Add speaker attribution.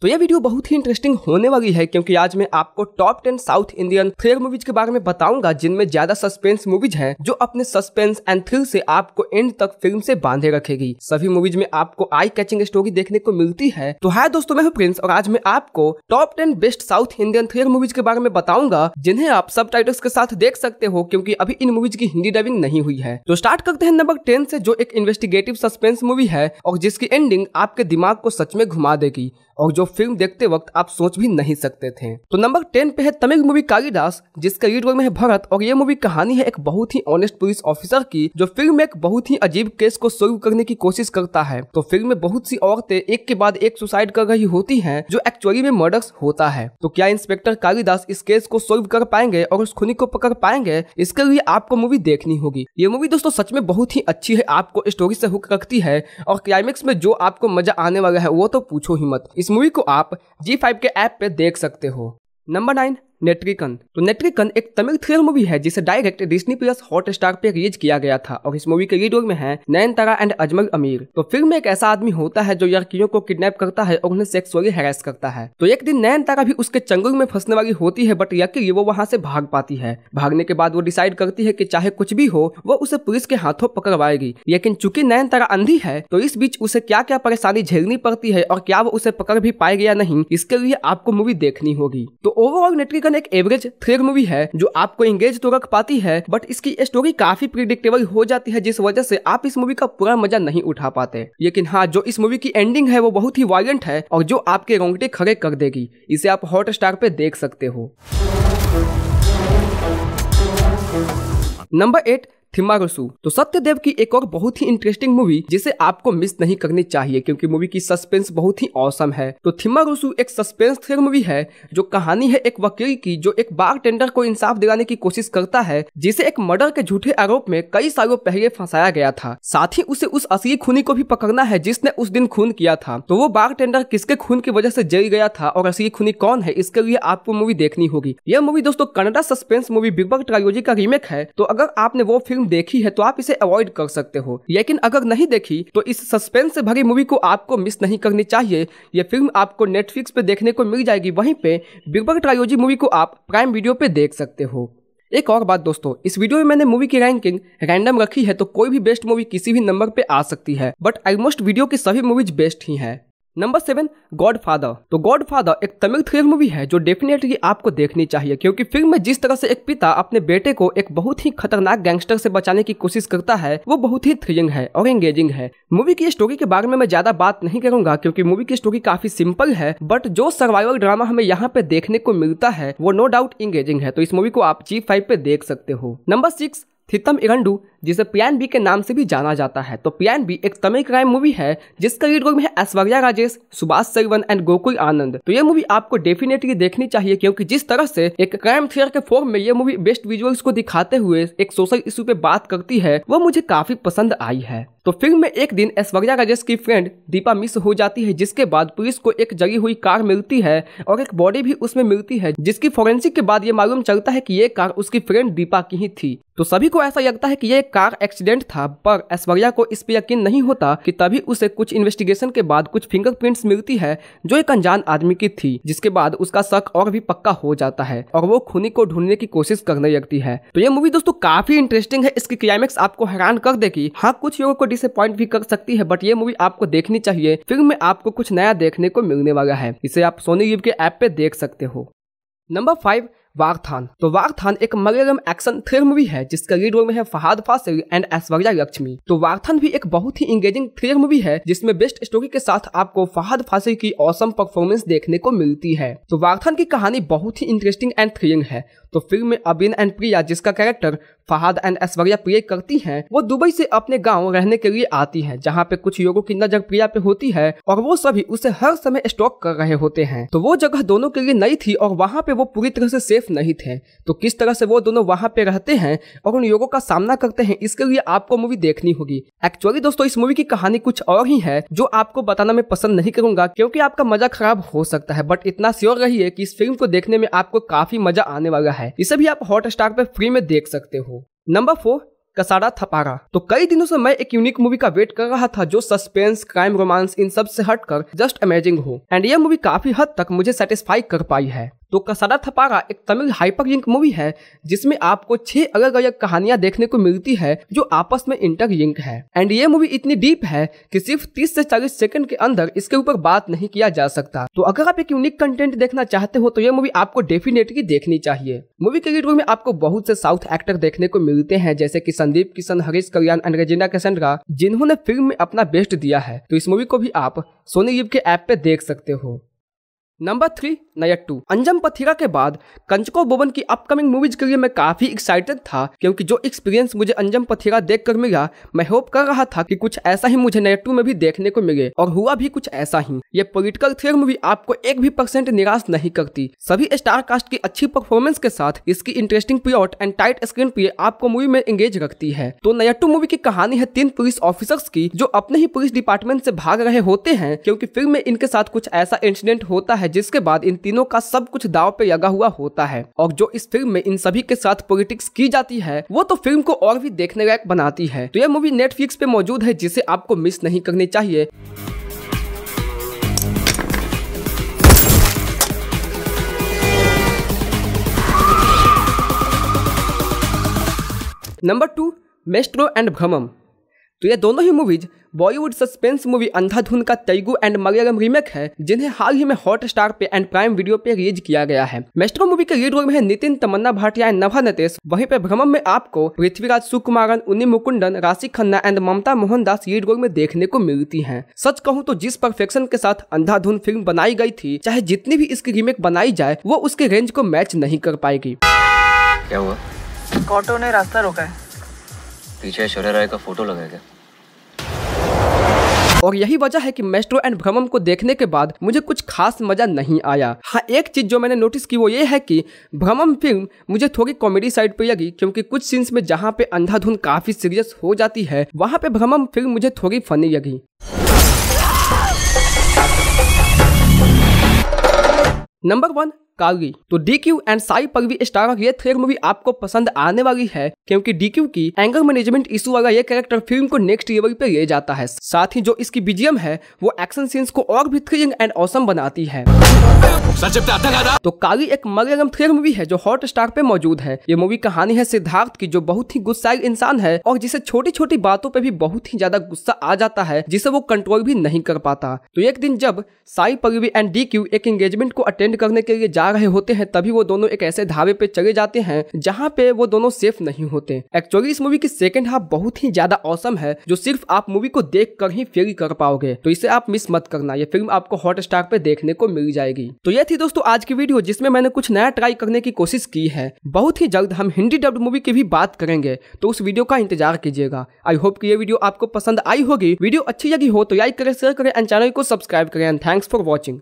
Speaker 1: तो यह वीडियो बहुत ही इंटरेस्टिंग होने वाली है क्योंकि आज मैं आपको top ten South Indian thriller movies के बारे में बताऊंगा जिनमें ज्यादा सस्पेंस मूवीज हैं जो अपने सस्पेंस एंड थ्रिल से आपको एंड तक फिल्म से बांधे रखेगी सभी मूवीज में आपको आई कैचिंग स्टोरी देखने को मिलती है तो हाय दोस्तों मैं हूँ प्रिंस और आज मैं आपको top ten best South Indian thriller movies के बारे में बताऊंगा जिन्हें आप सब के साथ देख सकते हो क्योंकि अभी इन मूवीज की हिंदी डबिंग नहीं हुई है तो स्टार्ट करते हैं नंबर टेन से जो एक इन्वेस्टिगेटिव सस्पेंस मूवी है और जिसकी एंडिंग आपके दिमाग को सच में घुमा देगी और जो फिल्म देखते वक्त आप सोच भी नहीं सकते थे तो नंबर टेन पे है तमिल मूवी कालिदास जिसका लीड रोल में है भरत और ये मूवी कहानी है एक बहुत ही ऑनेस्ट पुलिस ऑफिसर की जो फिल्म में एक बहुत ही अजीब केस को सोल्व करने की कोशिश करता है तो फिल्म में बहुत सी औरतें एक के बाद एक सुसाइड कर रही होती है जो एक्चुअली में मर्डर होता है तो क्या इंस्पेक्टर कालिदास इस केस को सोल्व कर पाएंगे और उस खुनी को पकड़ पाएंगे इसके लिए आपको मूवी देखनी होगी ये मूवी दोस्तों सच में बहुत ही अच्छी है आपको स्टोरी से हुक रखती है और क्लाइमेक्स में जो आपको मजा आने वाला है वो तो पूछो ही मत इस मूवी को आप जी फाइव के ऐप पे देख सकते हो नंबर नाइन नेट्रिकन तो नेट्रिकन एक तमिल थ्रिलर मूवी है जिसे direct Disney plus Hotstar पे रिलीज किया गया था और इस मूवी के लीड रोल में है नयनतारा एंड अजमल अमीर तो फिल्म में एक ऐसा आदमी होता है जो लड़कियों को किडनैप करता है और उन्हें सेक्सुअली हेरास करता है तो एक दिन नयनतारा भी उसके चंगुल में फंसने वाली होती है बट यकीन वो वहाँ से भाग पाती है भागने के बाद वो डिसाइड करती है की चाहे कुछ भी हो वो उसे पुलिस के हाथों पकड़वाएगी लेकिन चूंकि नयनतारा अंधी है तो इस बीच उसे क्या क्या परेशानी झेलनी पड़ती है और क्या वो उसे पकड़ भी पाएगी या नहीं इसके लिए आपको मूवी देखनी होगी तो ओवरऑल नेट्रिकन ड्रैगन एक एवरेज थ्रिलर मूवी है जो आपको एंगेज तो रख पाती है बट इसकी स्टोरी काफी प्रिडिक्टेबल हो जाती है जिस वजह से आप इस मूवी का पूरा मजा नहीं उठा पाते लेकिन हाँ जो इस मूवी की एंडिंग है वो बहुत ही वायलेंट है और जो आपके रोंगटे खड़े कर देगी इसे आप हॉट स्टार पे देख सकते हो नंबर एट रसू तो सत्यदेव की एक और बहुत ही इंटरेस्टिंग मूवी जिसे आपको मिस नहीं करनी चाहिए क्योंकि मूवी की सस्पेंस बहुत ही औसम है तो रसू एक सस्पेंस थ्रिलर मूवी है जो कहानी है एक वकील की जो एक बार टेंडर को इंसाफ दिलाने की कोशिश करता है जिसे एक मर्डर के झूठे आरोप में कई सालों पहले फंसाया गया था साथ ही उसे उस असली खूनी को भी पकड़ना है जिसने उस दिन खून किया था तो वो बार टेंडर किसके खून की वजह से जल गया था और असली खूनी कौन है इसके लिए आपको मूवी देखनी होगी यह मूवी दोस्तों Kannada suspense movie big bug trilogy का रीमेक है तो अगर आपने वो फिल्म देखी है तो आप इसे अवॉइड कर सकते हो लेकिन अगर नहीं देखी तो इस सस्पेंस से भरी मूवी को आपको मिस नहीं करनी चाहिए यह फिल्म आपको नेटफ्लिक्स पे देखने को मिल जाएगी वहीं पे बग ट्रायोजी मूवी को आप प्राइम वीडियो पे देख सकते हो एक और बात दोस्तों इस वीडियो में मैंने मूवी की रैंकिंग रैंडम रखी है तो कोई भी बेस्ट मूवी किसी भी नंबर पे आ सकती है बट ऑलमोस्ट वीडियो की सभी मूवीज बेस्ट ही हैं नंबर सेवन गॉड फादर तो गॉड फादर एक तमिल थ्रिल मूवी है जो डेफिनेटली आपको देखनी चाहिए क्योंकि फिल्म में जिस तरह से एक पिता अपने बेटे को एक बहुत ही खतरनाक गैंगस्टर से बचाने की कोशिश करता है वो बहुत ही थ्रिलिंग है और एंगेजिंग है मूवी की स्टोरी के बारे में मैं ज्यादा बात नहीं करूंगा क्योंकि मूवी की स्टोरी काफी सिंपल है बट जो सर्वाइवल ड्रामा हमें यहाँ पे देखने को मिलता है वो नो डाउट इंगेजिंग है तो इस मूवी को आप जी फाइव पे देख सकते हो नंबर सिक्स थितम इगंडू जिसे पियान बी के नाम से भी जाना जाता है तो पियान बी एक तमिल क्राइम मूवी है जिसका लीड रोल में है ऐश्वर्या राजेश सुभाष सरवन एंड गोकुल आनंद तो ये मूवी आपको डेफिनेटली देखनी चाहिए क्योंकि जिस तरह से एक क्राइम थ्रिलर के फॉर्म में ये मूवी बेस्ट विजुअल्स को दिखाते हुए एक सोशल इशू पे बात करती है वो मुझे काफी पसंद आई है तो फिल्म में एक दिन ऐश्वर्या राजेश की फ्रेंड दीपा मिस हो जाती है जिसके बाद पुलिस को एक जगी हुई कार मिलती है और एक बॉडी भी उसमें मिलती है जिसकी फोरेंसिक के बाद ये मालूम चलता है कि ये कार उसकी फ्रेंड दीपा की ही थी तो सभी को को ऐसा लगता है कि यह कार एक्सीडेंट था पर ऐश्वर्या को इस पर यकीन नहीं होता कि तभी उसे कुछ इन्वेस्टिगेशन के बाद कुछ फिंगरप्रिंट्स मिलती है जो एक अनजान आदमी की थी जिसके बाद उसका शक और भी पक्का हो जाता है और वो खूनी को ढूंढने की कोशिश करने लगती है तो ये मूवी दोस्तों काफी इंटरेस्टिंग है इसकी क्लाइमेक्स आपको हैरान कर देगी हाँ कुछ लोगों को डिसअपॉइंट भी कर सकती है बट ये मूवी आपको देखनी चाहिए फिल्म में आपको कुछ नया देखने को मिलने वाला है इसे आप सोनी लिव के ऐप पे देख सकते हो नंबर फाइव वागथान तो वागथान एक मलयालम एक्शन थ्रिल मूवी है जिसका लीड रोल में है फहाद फासिल एंड ऐश्वर्या लक्ष्मी तो वागथान भी एक बहुत ही इंगेजिंग थ्रिल मूवी है जिसमें बेस्ट स्टोरी के साथ आपको फहाद फासिल की औसम परफॉर्मेंस देखने को मिलती है तो वागथान की कहानी बहुत ही इंटरेस्टिंग एंड थ्रिलिंग है तो फिल्म में अबिन एंड प्रिया जिसका character Fahadh and Aishwarya play करती हैं वो दुबई से अपने गांव रहने के लिए आती हैं जहां पे कुछ लोगों की नजर प्रिया पे होती है और वो सभी उसे हर समय स्टॉक कर रहे होते हैं तो वो जगह दोनों के लिए नई थी और वहां पे वो पूरी तरह से सेफ सेफ नहीं थे तो किस तरह से वो दोनों वहाँ पे रहते हैं और उन योगों का सामना करते हैं इसके लिए आपको मूवी देखनी होगी एक्चुअली दोस्तों इस मूवी की कहानी कुछ और ही है जो आपको बताना मैं पसंद नहीं करूंगा क्योंकि आपका मजा खराब हो सकता है बट इतना श्योर है की इस फिल्म को देखने में आपको काफी मजा आने वाला है इसे भी आप हॉट स्टार पर फ्री में देख सकते हो नंबर फोर कसाड़ा थपारा तो कई दिनों से मैं एक यूनिक मूवी का वेट कर रहा था जो सस्पेंस क्राइम रोमांस इन सब से हटकर जस्ट अमेजिंग हो एंड यह मूवी काफी हद तक मुझे सेटिस्फाई कर पाई है तो कसारा थपारा एक तमिल हाइपरलिंक मूवी है जिसमें आपको छह अलग अलग कहानियां देखने को मिलती है जो आपस में इंटरलिंक है एंड ये मूवी इतनी डीप है कि सिर्फ 30 से 40 सेकंड के अंदर इसके ऊपर बात नहीं किया जा सकता तो अगर आप एक यूनिक कंटेंट देखना चाहते हो तो ये मूवी आपको डेफिनेटली देखनी चाहिए मूवी के रोल में आपको बहुत से साउथ एक्टर देखने को मिलते हैं जैसे की संदीप किशन हरीश कल्याण एंड रजिना कैसेंड्रा जिन्होंने फिल्म में अपना बेस्ट दिया है तो इस मूवी को भी आप सोनी लिव के ऐप पे देख सकते हो नंबर थ्री नया टू अंजम पथिरा के बाद कंचको बोबन की अपकमिंग मूवीज के लिए मैं काफी एक्साइटेड था क्योंकि जो एक्सपीरियंस मुझे अंजम पथिरा देख कर मिला मैं होप कर रहा था कि कुछ ऐसा ही मुझे नया टू में भी देखने को मिले और हुआ भी कुछ ऐसा ही ये पोलिटिकल थ्रिल मूवी आपको एक भी परसेंट निराश नहीं करती सभी स्टार कास्ट की अच्छी परफॉर्मेंस के साथ इसकी interesting plot and tight screenplay आपको मूवी में एंगेज रखती है तो नयट टू मूवी की कहानी है तीन पुलिस ऑफिसर्स की जो अपने ही पुलिस डिपार्टमेंट से भाग रहे होते हैं क्योंकि फिल्म में इनके साथ कुछ ऐसा इंसिडेंट होता है है जिसके बाद इन तीनों का सब कुछ दाव पे लगा हुआ होता है और जो इस फिल्म में इन सभी के साथ पॉलिटिक्स की जाती है वो तो फिल्म को और भी देखने लायक बनाती है तो यह मूवी नेटफ्लिक्स पे मौजूद है जिसे आपको मिस नहीं करनी चाहिए number two Maestro and Bhramam तो ये दोनों ही movies Bollywood suspense movie Andhadhun का तेगू एंड मलयालम रीमेक है जिन्हें हाल ही में हॉट स्टार पे एंड प्राइम वीडियो पे रिलीज किया गया है मेस्ट्रो मूवी के लीड रोल में है नितिन तमन्ना भाटिया एंड नभा नतेश वहीं पे भ्रमण में आपको Prithviraj Sukumaran Unni Mukundan Raashi Khanna and Mamta Mohandas lead role में देखने को मिलती है सच कहूँ तो जिस परफेक्शन के साथ अंधाधुन फिल्म बनाई गई थी चाहे जितनी भी इसकी रीमेक बनाई जाए वो उसके रेंज को मैच नहीं कर पाएगी क्या हुआ ऑटो ने रास्ता रोका है पीछे ऐश्वर्या राय का फोटो लगा क्या और यही वजह है कि मेस्ट्रो एंड भ्रमम को देखने के बाद मुझे कुछ खास मजा नहीं आया हाँ एक चीज जो मैंने नोटिस की वो ये है कि भ्रमम फिल्म मुझे थोड़ी कॉमेडी साइड पे लगी क्योंकि कुछ सीन्स में जहाँ पे अंधाधुन काफी सीरियस हो जाती है वहाँ पे भ्रमम फिल्म मुझे थोड़ी फनी लगी नंबर वन कागी तो D Q and Sai Pallavi स्टारक ये थ्रिलर मूवी आपको पसंद आने वाली है क्योंकि डी क्यू की एंगर मैनेजमेंट इशू वाला ये कैरेक्टर फिल्म को नेक्स्ट लेवल पे ले जाता है साथ ही जो इसकी बीजीएम है वो एक्शन सीन्स को और भी थ्रिलिंग एंड औसम बनाती है तो काली एक मलयालम थ्रिलर मूवी है जो हॉट स्टार पे मौजूद है ये मूवी कहानी है सिद्धार्थ की जो बहुत ही गुस्साइल इंसान है और जिसे छोटी छोटी बातों पे भी बहुत ही ज्यादा गुस्सा आ जाता है जिसे वो कंट्रोल भी नहीं कर पाता तो एक दिन जब Sai Pallavi and D Q एक एंगेजमेंट को अटेंड करने के लिए जा जा रहे होते हैं तभी वो दोनों एक ऐसे धावे पे चले जाते हैं जहाँ पे वो दोनों सेफ नहीं होते एक्चुअली इस मूवी की सेकेंड हाफ बहुत ही ज्यादा औसम है जो सिर्फ आप मूवी को देख कर ही फील कर पाओगे तो इसे आप मिस मत करना ये फिल्म आपको हॉट स्टार पे देखने को मिल जाएगी तो ये थी दोस्तों आज की वीडियो जिसमें मैंने कुछ नया ट्राई करने की कोशिश की है बहुत ही जल्द हम हिंदी डब्ड मूवी की भी बात करेंगे तो उस वीडियो का इंतजार कीजिएगा आई होप कि ये वीडियो आपको पसंद आई होगी वीडियो अच्छी लगी हो तो लाइक करें शेयर करें एंड चैनल को सब्सक्राइब करें एंड थैंक्स फॉर वॉचिंग